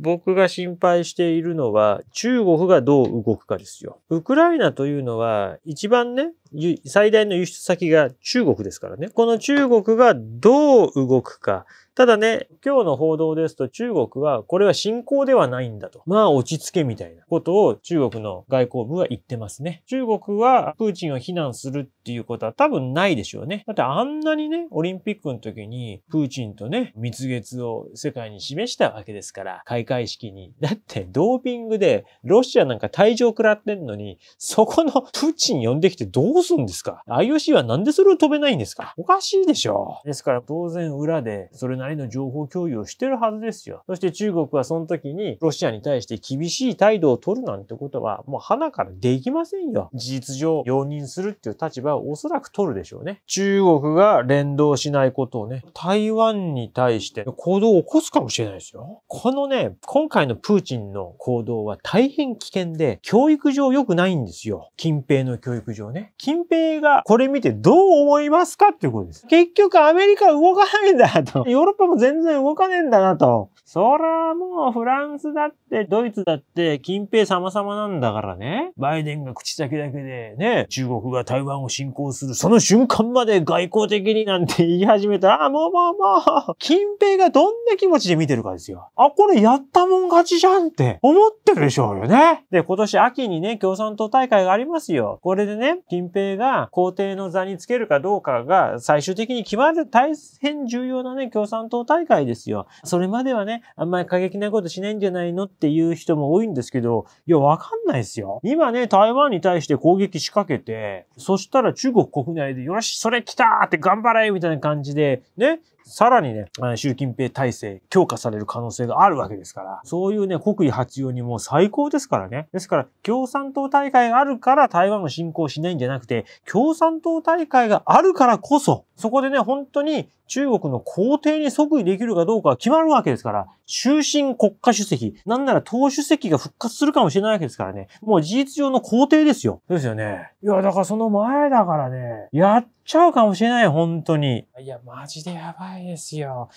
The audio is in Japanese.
僕が心配しているのは中国がどう動くかですよ。ウクライナというのは一番ね、最大の輸出先が中国ですからね。この中国がどう動くか、ただね、今日の報道ですと中国はこれは侵攻ではないんだと。まあ落ち着けみたいなことを中国の外交部は言ってますね。中国はプーチンを非難するっていうことは多分ないでしょうね。だってあんなにね、オリンピックの時にプーチンとね、蜜月を世界に示したわけですから、開会式に。だってドーピングでロシアなんか退場食らってんのに、そこのプーチン呼んできてどうすんですか ?IOC はなんでそれを飛べないんですかおかしいでしょ。ですから当然裏で、それなりりの情報共有をしてるはずですよ。そして中国はその時にロシアに対して厳しい態度を取るなんてことはもう鼻からできませんよ。事実上容認するっていう立場をおそらく取るでしょうね。中国が連動しないことをね、台湾に対して行動を起こすかもしれないですよ。このね、今回のプーチンの行動は大変危険で、教育上良くないんですよ。近平の教育上ね。近平がこれ見てどう思いますかっていうことです。結局アメリカ動かないんだと。ヨーロッパも全然動かねえんだなと。そらもうフランスだってドイツだって近平様々なんだからね。バイデンが口先だけでね、中国が台湾を侵攻するその瞬間まで外交的になんて言い始めたら、あ、もうもうもう、近平がどんな気持ちで見てるかですよ。あ、これやったもん勝ちじゃんって思ってるでしょうよね。で、今年秋にね、共産党大会がありますよ。これでね、近平が皇帝の座につけるかどうかが最終的に決まる大変重要なね、共産関東大会ですよ。それまではね、あんまり過激なことしないんじゃないのっていう人も多いんですけど、いや、わかんないですよ。今ね、台湾に対して攻撃仕掛けて、そしたら中国国内で、よし、それ来たって頑張れみたいな感じで、ね、さらにね、習近平体制強化される可能性があるわけですから、そういうね、国威発揚にもう最高ですからね。ですから、共産党大会があるから台湾の侵攻しないんじゃなくて、共産党大会があるからこそ、そこでね、本当に中国の皇帝に即位できるかどうか決まるわけですから、終身国家主席、なんなら党主席が復活するかもしれないわけですからね、もう事実上の皇帝ですよ。ですよね。いや、だからその前だからね、やっちゃうかもしれない、本当に。いや、マジでやばいですよ。